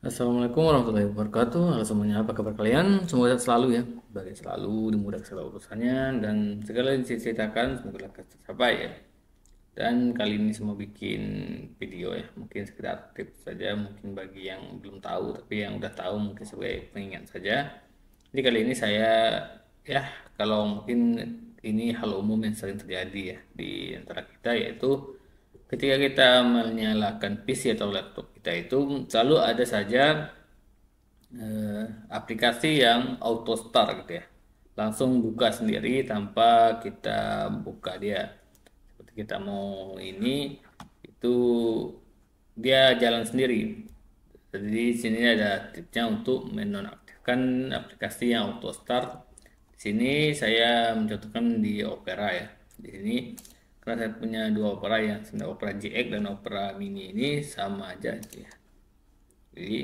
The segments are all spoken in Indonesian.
Assalamualaikum warahmatullahi wabarakatuh. Halo semuanya, apa kabar kalian? Semoga sehat selalu ya, Bagi selalu, dimudahkan segala urusannya dan segala yang diceritakan semoga tercapai ya. Dan kali ini semua bikin video ya, mungkin sekedar tips saja, mungkin bagi yang belum tahu tapi yang udah tahu mungkin sebagai pengingat saja. Jadi kali ini saya ya kalau mungkin ini hal umum yang sering terjadi ya di antara kita yaitu ketika kita menyalakan PC atau laptop kita itu selalu ada saja eh, aplikasi yang auto start gitu ya langsung buka sendiri tanpa kita buka dia seperti kita mau ini itu dia jalan sendiri jadi sini ada tipsnya untuk menonaktifkan aplikasi yang auto start di sini saya mencontohkan di Opera ya di sini karena saya punya dua opera ya sebenarnya opera GX dan opera mini ini sama aja gitu ya jadi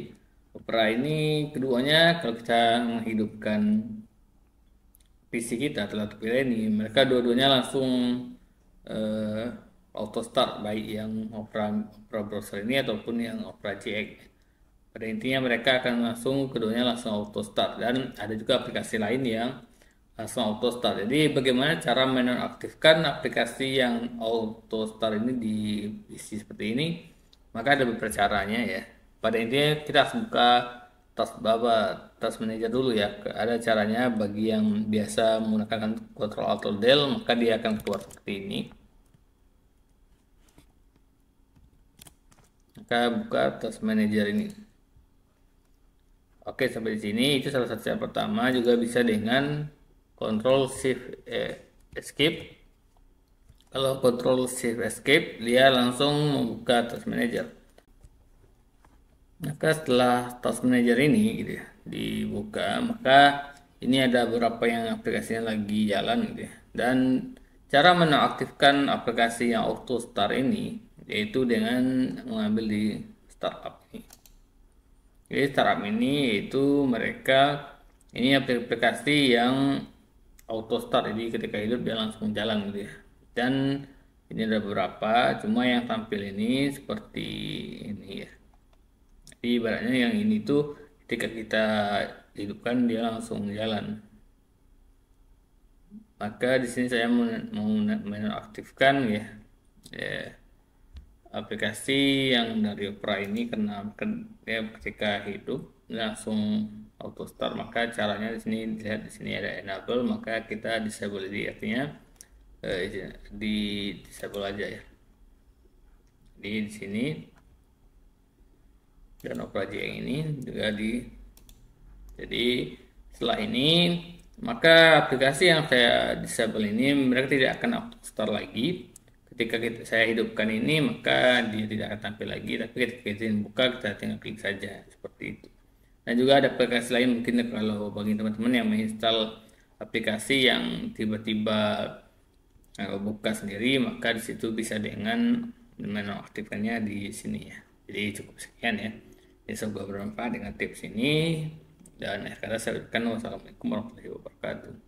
opera ini keduanya kalau kita menghidupkan PC kita atau terpilih ini mereka dua-duanya langsung uh, eh, auto start baik yang opera opera browser ini ataupun yang opera GX pada intinya mereka akan langsung keduanya langsung auto start dan ada juga aplikasi lain yang langsung auto start. Jadi bagaimana cara menonaktifkan aplikasi yang auto start ini di PC seperti ini? Maka ada beberapa caranya ya. Pada intinya kita harus buka tas baba, tas manajer dulu ya. Ada caranya bagi yang biasa menggunakan kontrol auto del, maka dia akan keluar seperti ini. Maka buka tas manajer ini. Oke, sampai di sini itu salah satu yang pertama juga bisa dengan Control Shift Escape. Kalau Control Shift Escape, dia langsung membuka Task Manager. Maka setelah Task Manager ini gitu ya, dibuka, maka ini ada beberapa yang aplikasinya lagi jalan gitu ya. Dan cara menonaktifkan aplikasi yang auto start ini yaitu dengan mengambil di startup ini. Jadi startup ini yaitu mereka ini aplikasi yang auto start jadi ketika hidup dia langsung jalan gitu ya dan ini ada beberapa cuma yang tampil ini seperti ini ya jadi ibaratnya yang ini tuh ketika kita hidupkan dia langsung jalan maka di sini saya mau menonaktifkan ya, ya aplikasi yang dari Opera ini karena ya, ketika hidup langsung Auto Start maka caranya di sini lihat di sini ada enable maka kita disable jadi artinya eh, di disable aja ya di sini dan operasi yang ini juga di jadi setelah ini maka aplikasi yang saya disable ini mereka tidak akan Auto Start lagi ketika kita, saya hidupkan ini maka dia tidak akan tampil lagi tapi ketika kita buka kita tinggal klik saja seperti itu dan juga ada aplikasi lain mungkin kalau bagi teman-teman yang menginstal aplikasi yang tiba-tiba kalau eh, buka sendiri maka disitu bisa dengan menonaktifkannya di sini ya jadi cukup sekian ya Ini semoga bermanfaat dengan tips ini dan akhir kata saya ucapkan wassalamualaikum warahmatullahi wabarakatuh